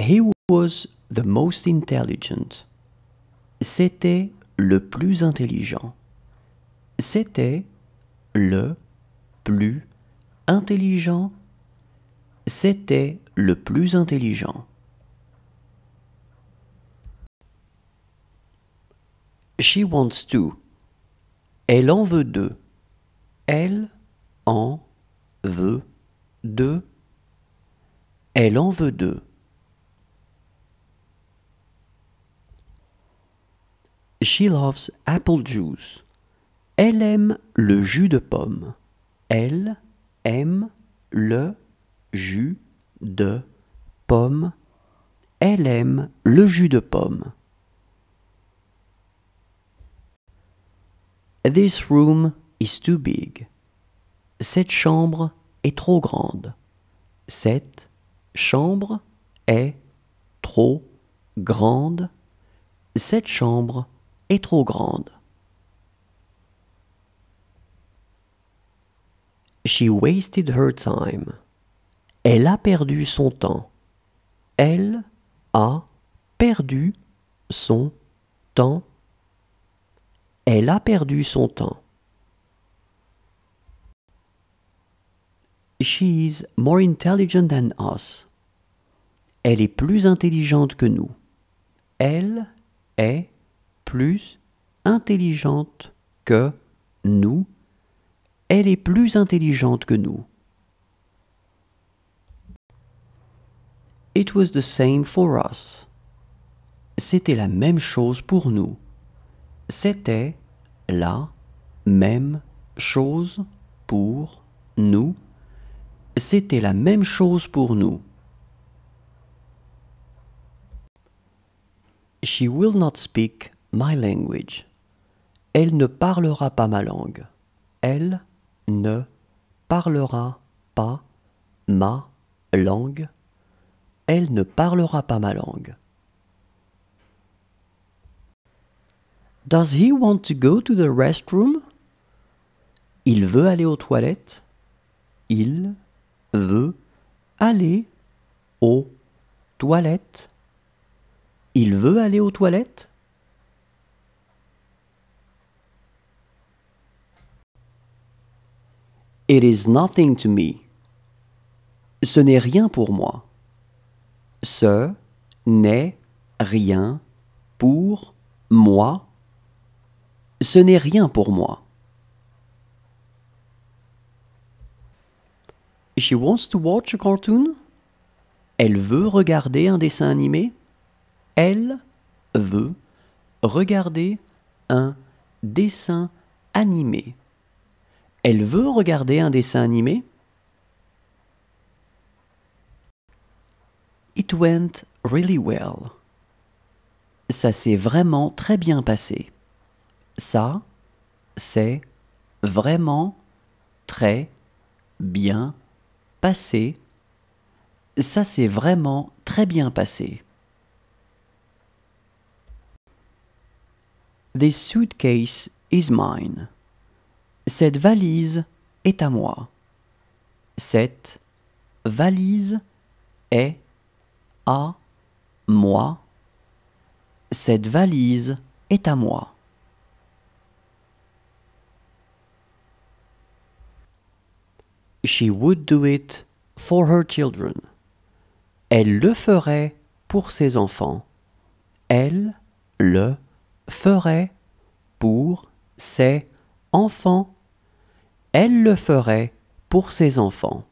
He was the most intelligent. C'était le plus intelligent. C'était le plus intelligent. C'était le plus intelligent. She wants to. Elle en veut deux. Elle en veut deux. Elle en veut deux. She loves apple juice. Elle aime le jus de pomme. Elle aime le jus de pomme. Elle aime le jus de pomme. This room is too big. Cette chambre est trop grande. Cette chambre est trop grande. Cette chambre trop grande. She wasted her time. Elle a perdu son temps. Elle a perdu son temps. Elle a perdu son temps. She is more intelligent than us. Elle est plus intelligente que nous. Elle est plus intelligente que nous, elle est plus intelligente que nous. It was the same for us. C'était la même chose pour nous. C'était la même chose pour nous. C'était la même chose pour nous. She will not speak my language. Elle ne parlera pas ma langue. Elle ne parlera pas ma langue. Elle ne parlera pas ma langue. Does he want to go to the restroom? Il veut aller aux toilettes. Il veut aller aux toilettes. Il veut aller aux toilettes. It is nothing to me. Ce n'est rien pour moi. Ce n'est rien pour moi. Ce n'est rien pour moi. She wants to watch a cartoon. Elle veut regarder un dessin animé. Elle veut regarder un dessin animé. Elle veut regarder un dessin animé It went really well. Ça s'est vraiment très bien passé. Ça, s'est vraiment très bien passé. Ça s'est vraiment très bien passé. This suitcase is mine. Cette valise est à moi. Cette valise est à moi. Cette valise est à moi. She would do it for her children. Elle le ferait pour ses enfants. Elle le ferait pour ses enfants elle le ferait pour ses enfants.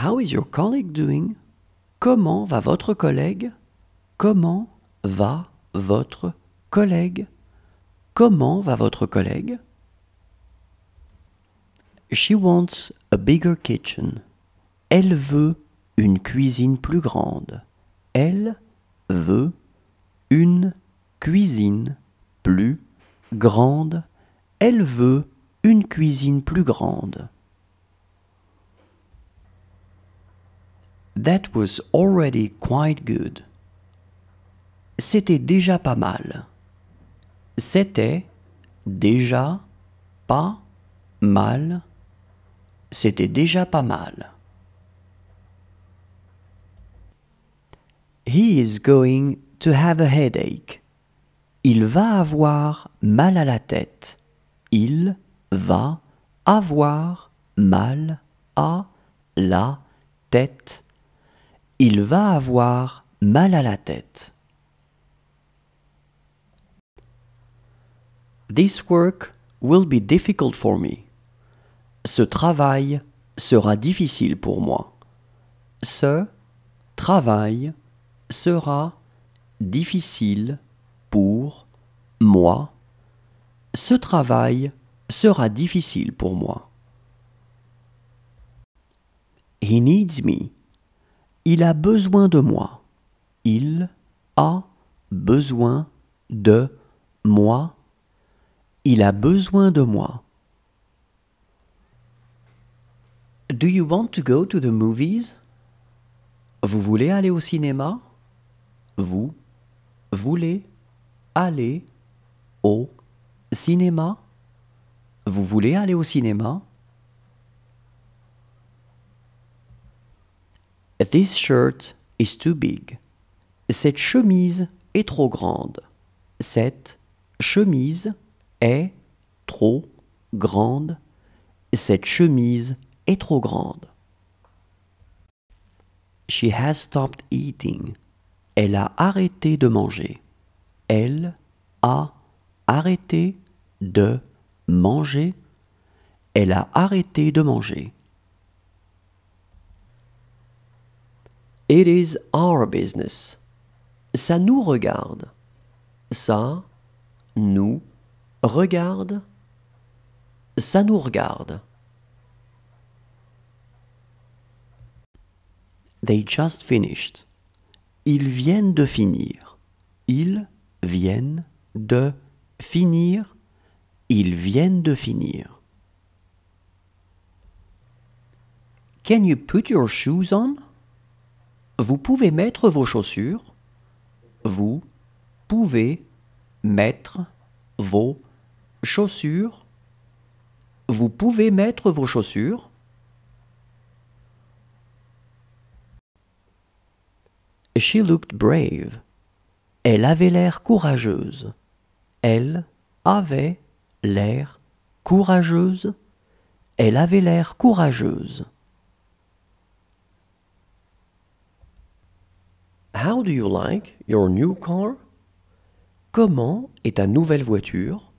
How is your colleague doing? Comment va votre collègue? Comment va votre collègue? Comment va votre collègue? She wants a bigger kitchen. Elle veut une cuisine plus grande. Elle veut une cuisine plus grande grande, elle veut une cuisine plus grande. That was already quite good. C'était déjà pas mal. C'était déjà pas mal. C'était déjà pas mal. He is going to have a headache. Il va avoir mal à la tête. Il va avoir mal à la tête. Il va avoir mal à la tête. This work will be difficult for me. Ce travail sera difficile pour moi. Ce travail sera difficile pour moi. Ce travail sera difficile pour moi. He needs me. Il a besoin de moi. Il a besoin de moi. Il a besoin de moi. Do you want to go to the movies? Vous voulez aller au cinéma? Vous voulez aller au cinéma Vous voulez aller au cinéma This shirt is too big. Cette chemise est trop grande. Cette chemise est trop grande. Cette chemise est trop grande. She has stopped eating. Elle a arrêté de manger elle a arrêté de manger. Elle a arrêté de manger. It is our business. Ça nous regarde. Ça nous regarde. Ça nous regarde. They just finished. Ils viennent de finir. Ils viennent de finir. Ils viennent de finir. Can you put your shoes on? Vous pouvez mettre vos chaussures. Vous pouvez mettre vos chaussures. Vous pouvez mettre vos chaussures. She looked brave. Elle avait l'air courageuse. Elle avait l'air courageuse. Elle avait l'air courageuse. How do you like your new car? Comment est ta nouvelle voiture?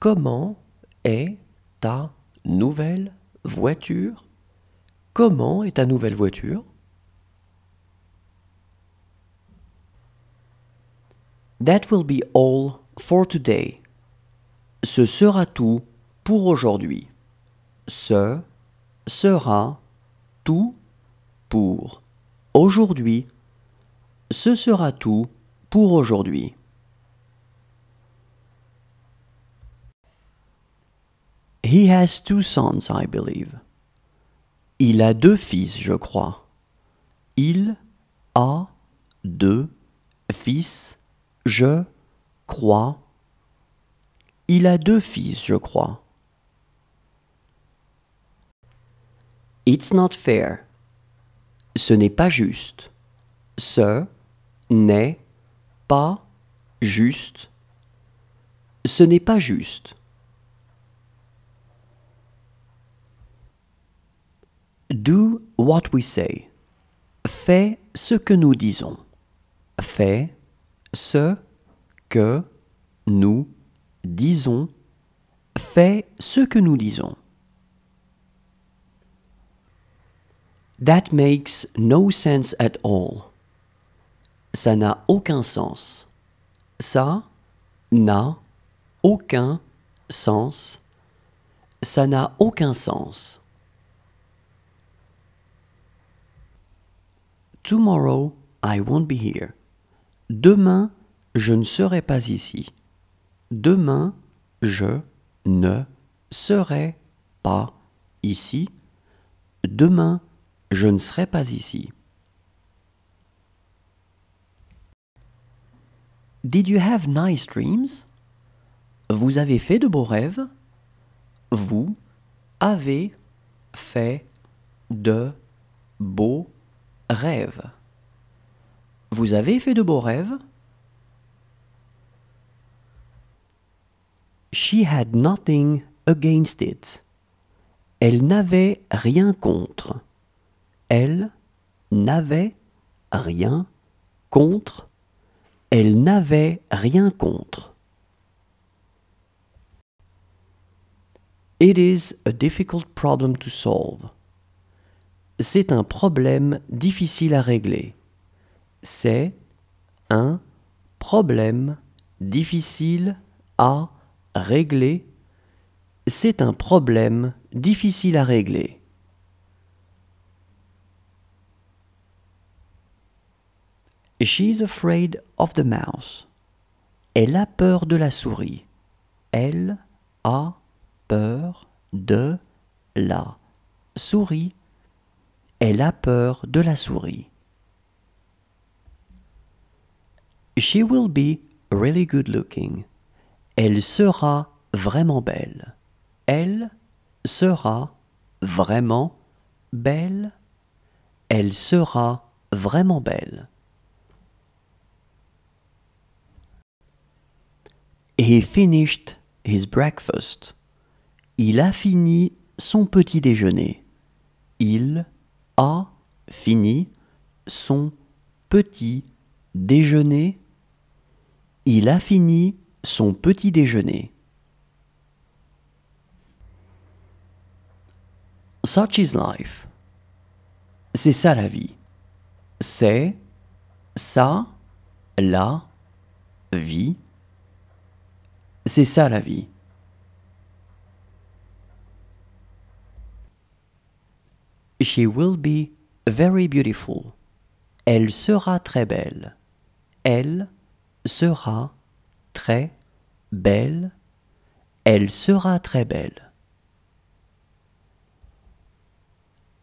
Comment est ta nouvelle voiture? Comment est ta nouvelle voiture? That will be all for today. Ce sera tout pour aujourd'hui. Ce sera tout pour aujourd'hui. Ce sera tout pour aujourd'hui. He has two sons, I believe. Il a deux fils, je crois. Il a deux fils, je crois. Il a deux fils, je crois. It's not fair. Ce n'est pas juste. Ce n'est pas juste. Ce n'est pas juste. Do what we say. Fais ce que nous disons. Fais ce que nous disons fait ce que nous disons. That makes no sense at all. Ça n'a aucun sens. Ça n'a aucun sens. Ça n'a aucun sens. Tomorrow I won't be here. Demain, je ne serai pas ici. Demain, je ne serai pas ici. Demain, je ne serai pas ici. Did you have nice dreams? Vous avez fait de beaux rêves? Vous avez fait de beaux rêves. Vous avez fait de beaux rêves? She had nothing against it. Elle n'avait rien contre. Elle n'avait rien contre. Elle n'avait rien contre. It is a difficult problem to solve. C'est un problème difficile à régler. C'est un problème difficile à régler. C'est un problème difficile à régler. She's afraid of the mouse. Elle a peur de la souris. Elle a peur de la souris. Elle a peur de la souris. She will be really good looking. Elle sera vraiment belle. Elle sera vraiment belle. Elle sera vraiment belle. He finished his breakfast. Il a fini son petit déjeuner. Il a fini son petit déjeuner. Il a fini son petit déjeuner. Such is life. C'est ça la vie. C'est ça la vie. C'est ça la vie. She will be very beautiful. Elle sera très belle. Elle sera très belle. Elle sera très belle.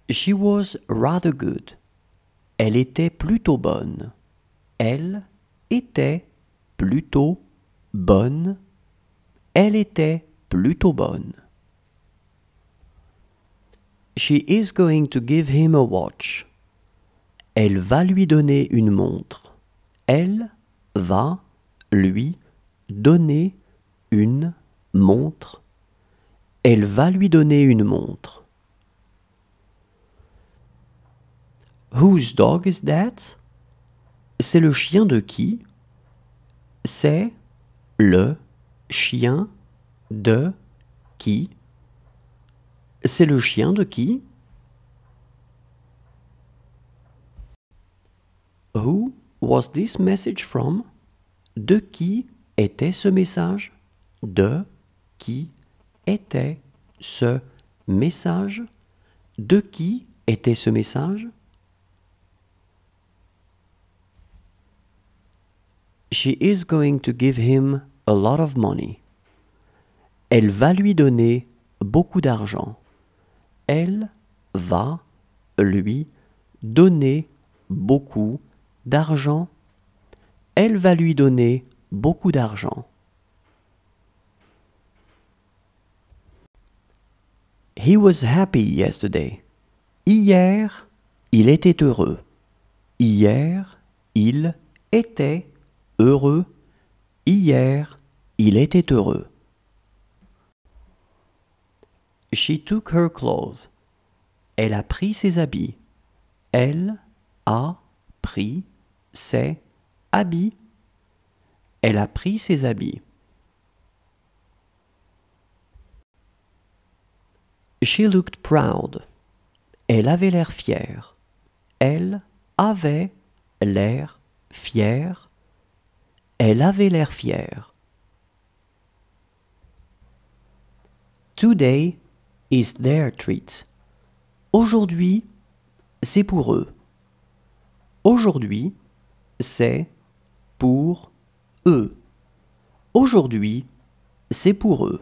She was rather good. Elle était plutôt bonne. Elle était plutôt bonne. Elle était plutôt bonne. She is going to give him a watch. Elle va lui donner une montre. Elle va lui donner une montre. Elle va lui donner une montre. Whose dog is that? C'est le chien de qui? C'est le chien de qui? C'est le chien de qui? Who was this message from? De qui était ce message De qui était ce message De qui était ce message She is going to give him a lot of money. Elle va lui donner beaucoup d'argent. Elle va lui donner beaucoup d'argent elle va lui donner beaucoup d'argent. He was happy yesterday. Hier, il était heureux. Hier, il était heureux. Hier, il était heureux. She took her clothes. Elle a pris ses habits. Elle a pris ses habits. Elle a pris ses habits. She looked proud. Elle avait l'air fière. Elle avait l'air fière. Elle avait l'air fière. Today is their treat. Aujourd'hui, c'est pour eux. Aujourd'hui, c'est pour eux. Aujourd'hui, c'est pour eux.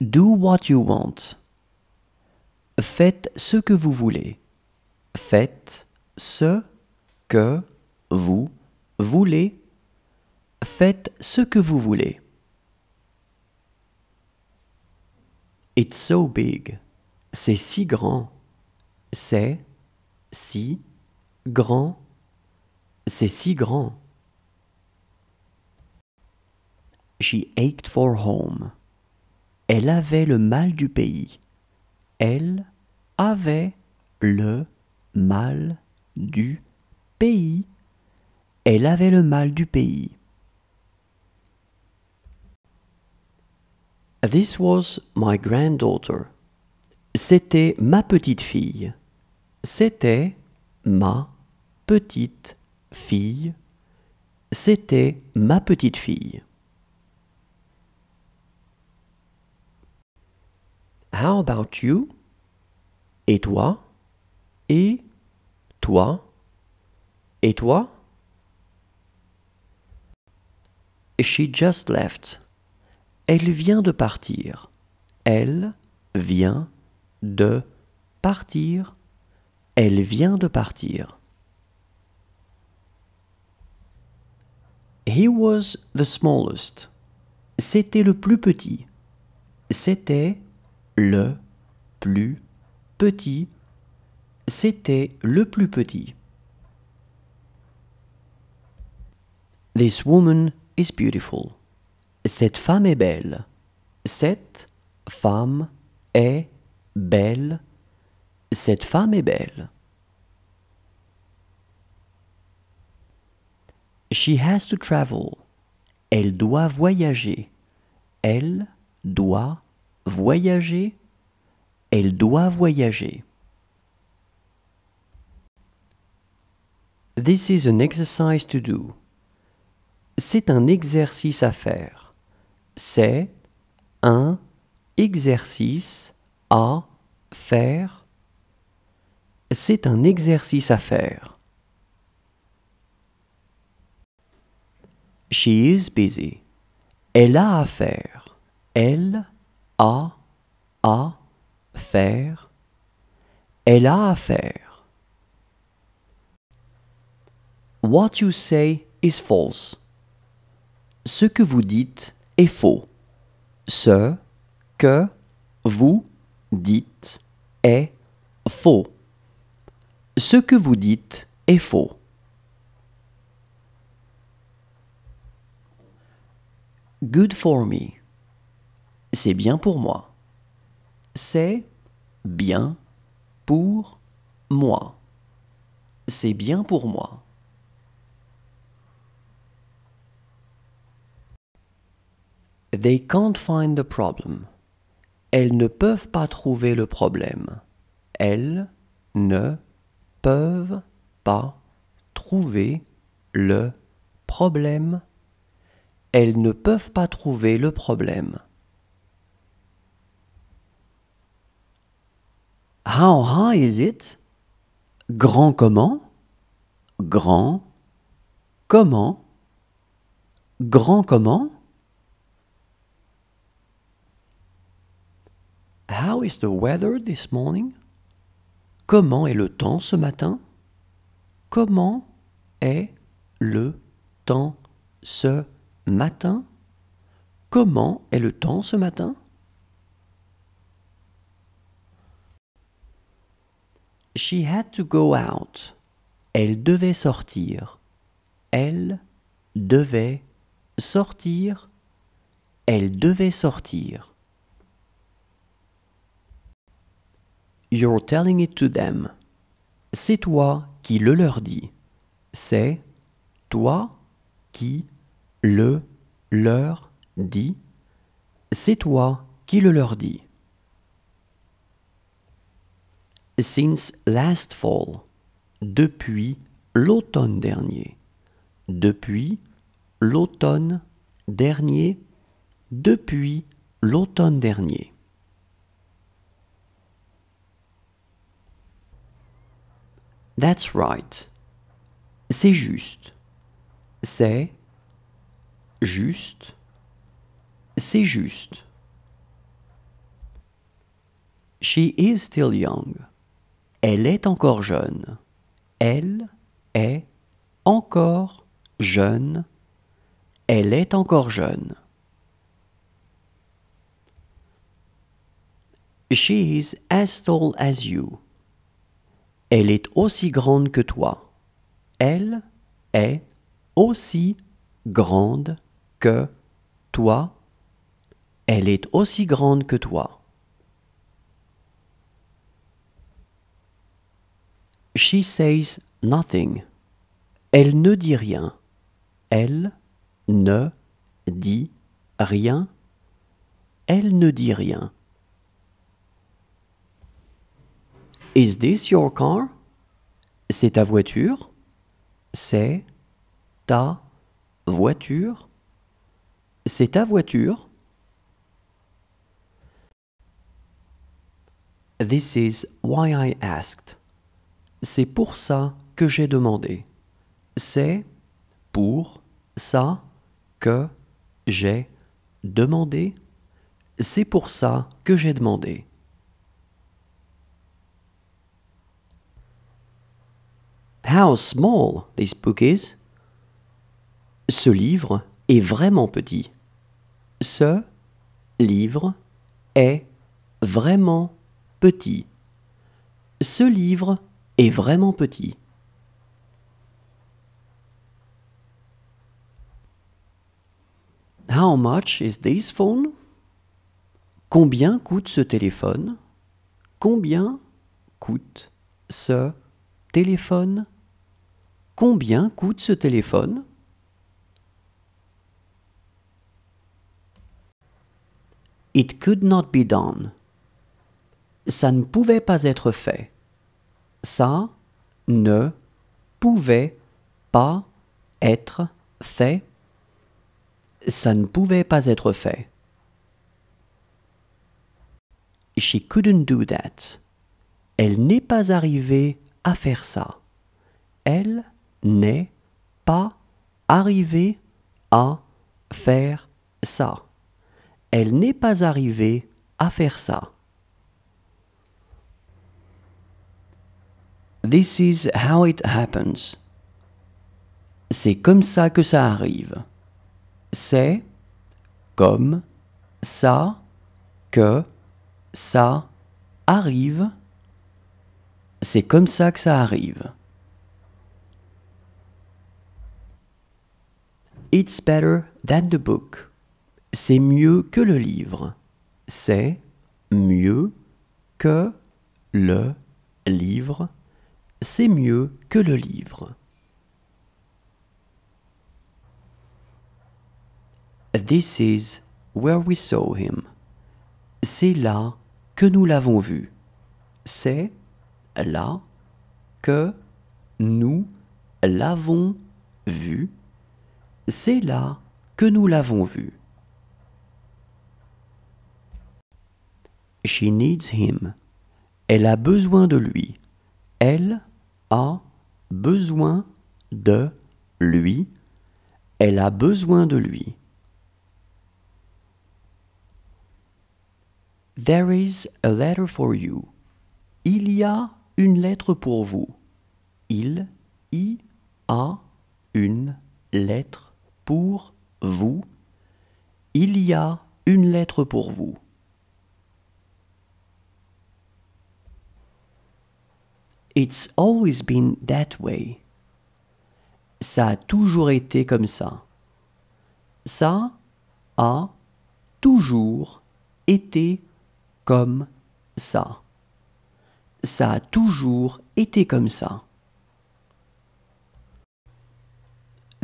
Do what you want. Faites ce que vous voulez. Faites ce que vous voulez. Faites ce que vous voulez. It's so big. C'est si grand. C'est si grand, c'est si grand. She ached for home. Elle avait le mal du pays. Elle avait le mal du pays. Elle avait le mal du pays. This was my granddaughter. C'était ma petite fille. C'était ma petite fille. C'était ma petite fille. How about you? Et toi? Et toi? Et toi? She just left. Elle vient de partir. Elle vient de partir. Elle vient de partir. He was the smallest. C'était le plus petit. C'était le plus petit. C'était le plus petit. This woman is beautiful. Cette femme est belle. Cette femme est belle. Cette femme est belle. She has to travel. Elle doit voyager. Elle doit voyager. Elle doit voyager. This is an exercise to do. C'est un exercice à faire. C'est un exercice à faire. C'est un exercice à faire. She is busy. Elle a à faire. Elle a à faire. Elle a à faire. What you say is false. Ce que vous dites est faux. Ce que vous dites est faux. Ce que vous dites est faux. good for me. C'est bien pour moi. C'est bien pour moi. C'est bien pour moi. They can't find the problem. Elles ne peuvent pas trouver le problème. Elles ne peuvent pas trouver le problème elles ne peuvent pas trouver le problème. How high is it? Grand comment? Grand comment? Grand comment? How is the weather this morning? Comment est le temps ce matin? Comment est le temps ce matin. Comment est le temps ce matin She had to go out. Elle devait sortir. Elle devait sortir. Elle devait sortir. You're telling it to them. C'est toi qui le leur dis. C'est toi qui le leur dit, c'est toi qui le leur dit. Since last fall, depuis l'automne dernier, depuis l'automne dernier, depuis l'automne dernier. That's right. C'est juste. C'est juste, c'est juste. She is still young. Elle est encore jeune. Elle est encore jeune. Elle est encore jeune. She is as tall as you. Elle est aussi grande que toi. Elle est aussi grande que toi, elle est aussi grande que toi. She says nothing. Elle ne dit rien. Elle ne dit rien. Elle ne dit rien. Is this your car? C'est ta voiture? C'est ta voiture? c'est ta voiture. This is why I asked. C'est pour ça que j'ai demandé. C'est pour ça que j'ai demandé. C'est pour ça que j'ai demandé. How small this book is. Ce livre est vraiment petit. Ce livre est vraiment petit. Ce livre est vraiment petit. How much is this phone? Combien coûte ce téléphone? Combien coûte ce téléphone? Combien coûte ce téléphone? It could not be done. Ça ne pouvait pas être fait. Ça ne pouvait pas être fait. Ça ne pouvait pas être fait. She couldn't do that. Elle n'est pas arrivée à faire ça. Elle n'est pas arrivée à faire ça. Elle n'est pas arrivée à faire ça. This is how it happens. C'est comme ça que ça arrive. C'est comme ça que ça arrive. C'est comme ça que ça arrive. It's better than the book c'est mieux que le livre. C'est mieux que le livre. C'est mieux que le livre. This is where we saw him. C'est là que nous l'avons vu. C'est là que nous l'avons vu. C'est là que nous l'avons vu. She needs him. Elle a besoin de lui. Elle a besoin de lui. Elle a besoin de lui. There is a letter for you. Il y a une lettre pour vous. Il y a une lettre pour vous. Il y a une lettre pour vous. It's always been that way. Ça a toujours été comme ça. Ça a toujours été comme ça. Ça a toujours été comme ça.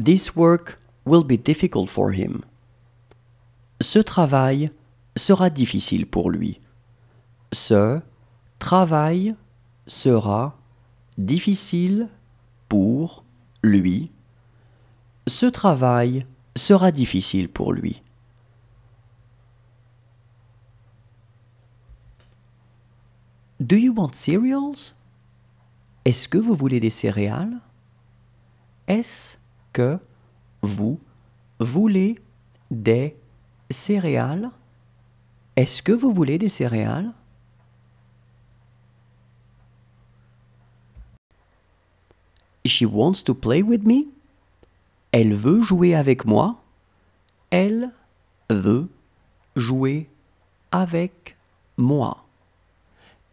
This work will be difficult for him. Ce travail sera difficile pour lui. Ce travail sera difficile pour lui. Ce travail sera difficile pour lui. Do you want cereals? Est-ce que vous voulez des céréales? Est-ce que vous voulez des céréales? Est-ce que vous voulez des céréales? She wants to play with me. Elle veut jouer avec moi. Elle veut jouer avec moi.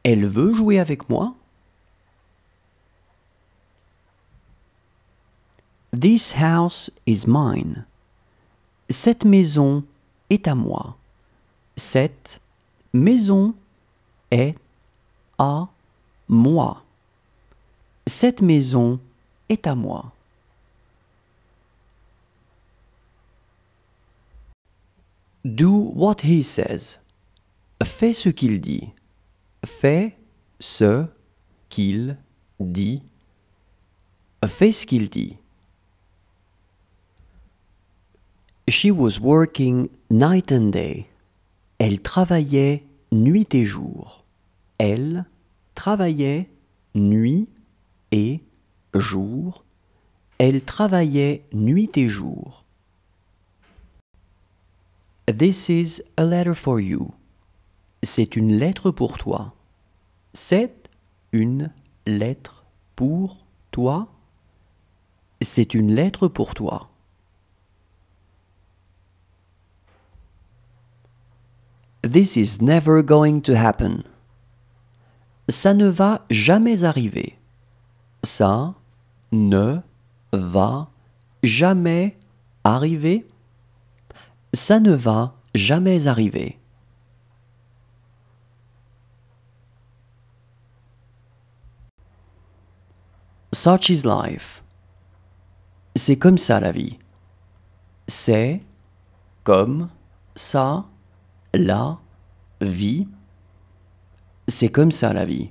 Elle veut jouer avec moi. This house is mine. Cette maison est à moi. Cette maison est à moi. Cette maison est à moi. Do what he says. Fais ce qu'il dit. Fais ce qu'il dit. Fais ce qu'il dit. She was working night and day. Elle travaillait nuit et jour. Elle travaillait nuit et jour, elle travaillait nuit et jour. This is a letter for you. C'est une lettre pour toi. C'est une lettre pour toi. C'est une lettre pour toi. This is never going to happen. Ça ne va jamais arriver. Ça ne va jamais arriver. Ça ne va jamais arriver. Such is life. C'est comme ça la vie. C'est comme ça la vie. C'est comme ça la vie.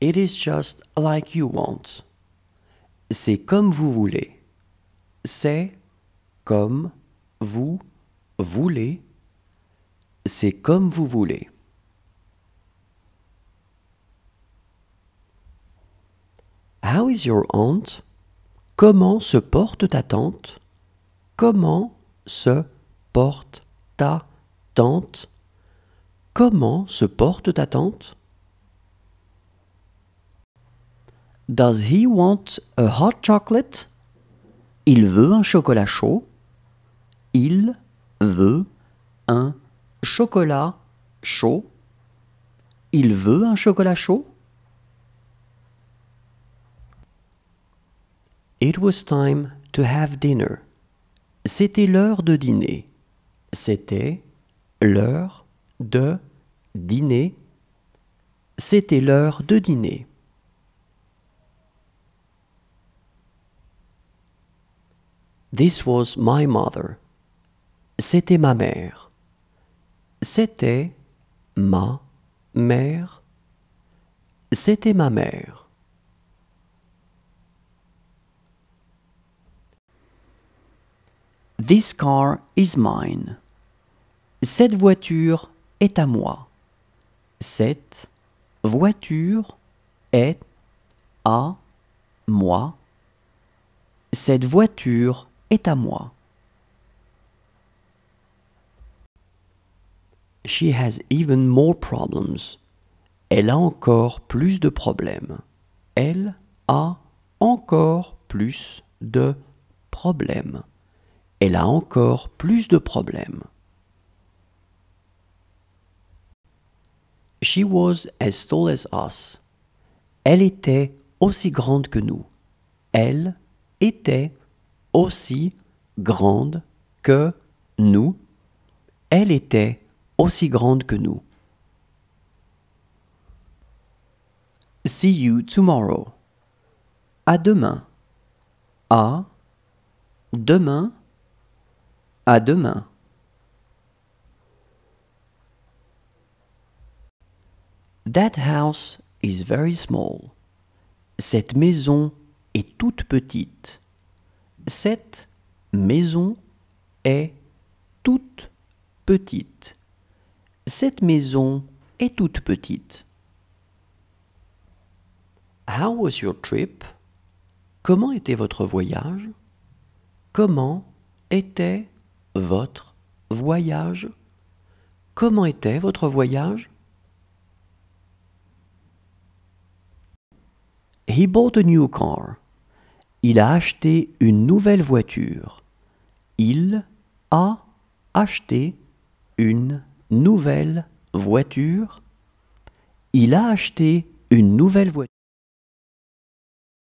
It is just like you want. C'est comme vous voulez. C'est comme vous voulez. C'est comme vous voulez. How is your aunt? Comment se porte ta tante? Comment se porte ta tante? Comment se porte ta tante? Does he want a hot chocolate? Il veut un chocolat chaud. Il veut un chocolat chaud. Il veut un chocolat chaud. It was time to have dinner. C'était l'heure de dîner. C'était l'heure de dîner. C'était l'heure de dîner. This was my mother. C'était ma mère. C'était ma mère. C'était ma mère. This car is mine. Cette voiture est à moi. Cette voiture est à moi. Cette voiture est à moi. She has even more problems. Elle a encore plus de problèmes. Elle a encore plus de problèmes. Elle a encore plus de problèmes. She was as tall as us. Elle était aussi grande que nous. Elle était aussi grande que nous, elle était aussi grande que nous. See you tomorrow. À demain. À demain. À demain. That house is very small. Cette maison est toute petite. Cette maison est toute petite. Cette maison est toute petite. How was your trip? Comment était votre voyage? Comment était votre voyage? Comment était votre voyage? He bought a new car. Il a acheté une nouvelle voiture. Il a acheté une nouvelle voiture. Il a acheté une nouvelle voiture.